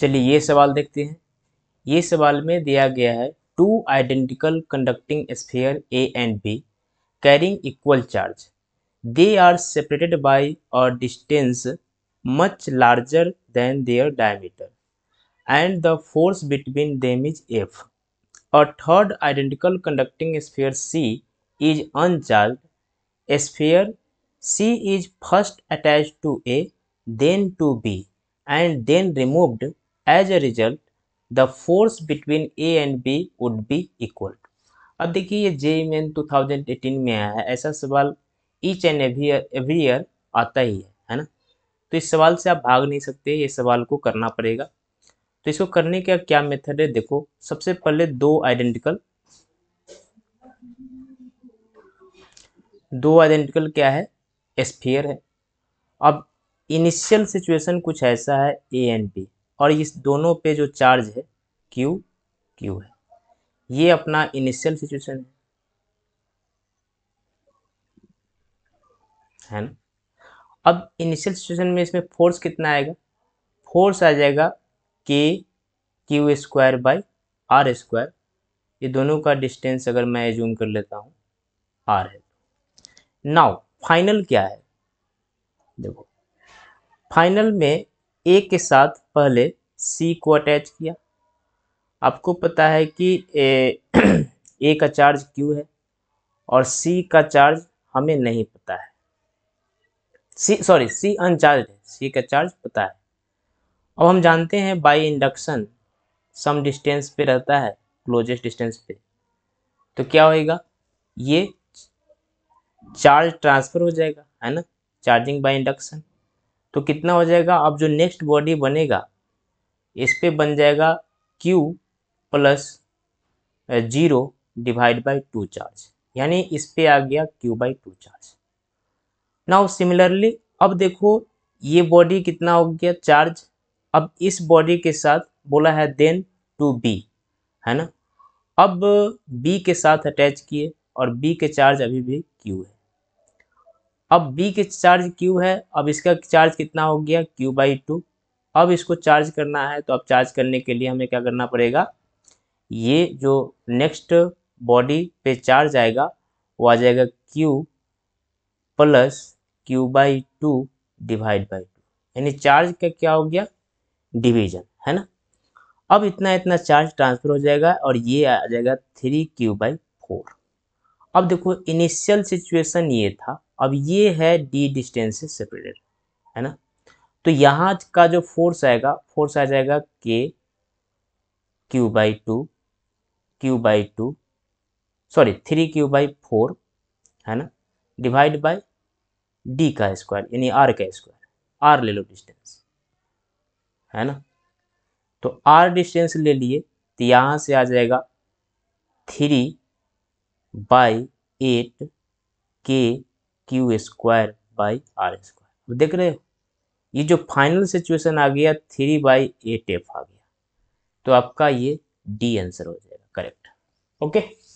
चलिए ये सवाल देखते हैं ये सवाल में दिया गया है two identical conducting sphere A and B carrying equal charge they are separated by a distance much larger than their diameter and the force between them is F or third identical conducting sphere C is uncharge A C is first attach to A then to B and then removed as a result the force between A and B would be equal अब देखिए ये जे main 2018 में आया है ऐसा सवाल each and every every year आता ही है है ना तो इस सवाल से आप भाग नहीं सकते ये सवाल को करना पड़ेगा तो इसको करने का क्या मेथड है देखो सबसे पहले दो आइडेंटिकल दो आइडेंटिकल क्या है स्फीयर है अब इनिशियल सिचुएशन कुछ ऐसा है ए एंड बी और इस दोनों पे जो चार्ज है Q Q है ये अपना इनिशियल सिचुएशन है है ना अब इनिशियल सिचुएशन में इसमें फोर्स कितना आएगा फोर्स आ जाएगा K Q square by R square ये दोनों का डिस्टेंस अगर मैं एज्यूम कर लेता हूँ आर है नाउ फाइनल क्या है देखो फाइनल में ए के साथ पहले सी को अटैच किया आपको पता है कि ए, ए का चार्ज क्यू है और सी का चार्ज हमें नहीं पता है सी सॉरी सी अनचार्ज है सी का चार्ज पता है अब हम जानते हैं बाय इंडक्शन सम डिस्टेंस पे रहता है क्लोजेस्ट डिस्टेंस पे तो क्या होएगा ये चार्ज ट्रांसफ़र हो जाएगा है ना चार्जिंग बाय इंडक्शन तो कितना हो जाएगा अब जो नेक्स्ट बॉडी बनेगा इस पे बन जाएगा Q plus zero divide by two charge यानी इस पे आ गया Q by two charge now similarly अब देखो ये बॉडी कितना हो गया चार्ज अब इस बॉडी के साथ बोला है देन टू बी है ना अब बी के साथ अटैच किए और बी के चार्ज अभी भी क्यू है अब b के चार्ज q है अब इसका चार्ज कितना हो गया q बाई टू अब इसको चार्ज करना है तो अब चार्ज करने के लिए हमें क्या करना पड़ेगा ये जो नेक्स्ट बॉडी पे चार्ज आएगा वो आ जाएगा q plus q by two divide by two यानी चार्ज का क्या हो गया डिवीजन है ना अब इतना इतना चार्ज ट्रांसफर हो जाएगा और ये आ जाएगा थ्री क्यू बाई फोर अब देखो इनिशियल सिचुएशन ये था अब ये है डी डिस्टेंस से सेपरेटेड है ना तो यहाँ का जो फोर्स आएगा फोर्स आ जाएगा K Q by two Q by two sorry three Q by four है ना डिवाइड बाई डी का स्क्वायर यानी आर का स्क्वायर आर ले लो डिस्टेंस है ना तो आर डिस्टेंस ले लिए तो यहाँ से आ जाएगा three by eight K Q square by R square देख रहे हो ये जो फाइनल सिचुएशन आ गया थ्री बाई एट एफ आ गया तो आपका ये डी आंसर हो जाएगा करेक्ट ओके